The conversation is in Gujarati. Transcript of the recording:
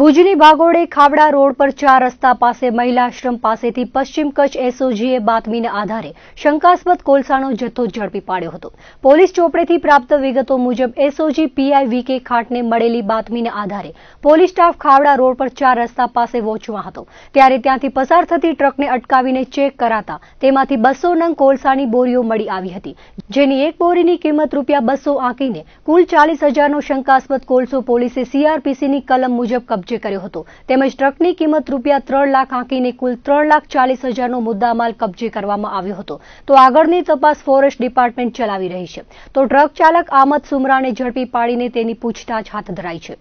ભુજની ભાગોળે ખાવડા રોડ પર ચાર રસ્તા પાસે મહિલા આશ્રમ પાસેથી પશ્ચિમ કચ્છ એસઓજીએ બાતમીના આધારે શંકાસ્પદ કોલસાનો જથ્થો ઝડપી પાડ્યો હતો પોલીસ ચોપડેથી પ્રાપ્ત વિગતો મુજબ એસઓજી પીઆઈ વીકે ખાટને મળેલી બાતમીના આધારે પોલીસ સ્ટાફ ખાવડા રોડ પર ચાર રસ્તા પાસે વોંચવા હતો ત્યારે ત્યાંથી પસાર થતી ટ્રકને અટકાવીને ચેક કરાતા તેમાંથી બસો નંગ કોલસાની બોરીઓ મળી આવી હતી જેની એક બોરીની કિંમત રૂપિયા બસો આંકીને કુલ ચાલીસ હજારનો શંકાસ્પદ કોલસો પોલીસે સીઆરપીસીની કલમ મુજબ કબજે કબજે કર્યો હતો તેમજ ટ્રકની કિંમત રૂપિયા ત્રણ લાખ આંકીને કુલ ત્રણ લાખ ચાલીસ હજારનો મુદ્દામાલ કબજે કરવામાં આવ્યો હતો તો આગળની તપાસ ફોરેસ્ટ ડિપાર્ટમેન્ટ ચલાવી રહી છે તો ટ્રક ચાલક આમદ સુમરાને ઝડપી પાડીને તેની પૂછતાછ હાથ ધરાઈ છે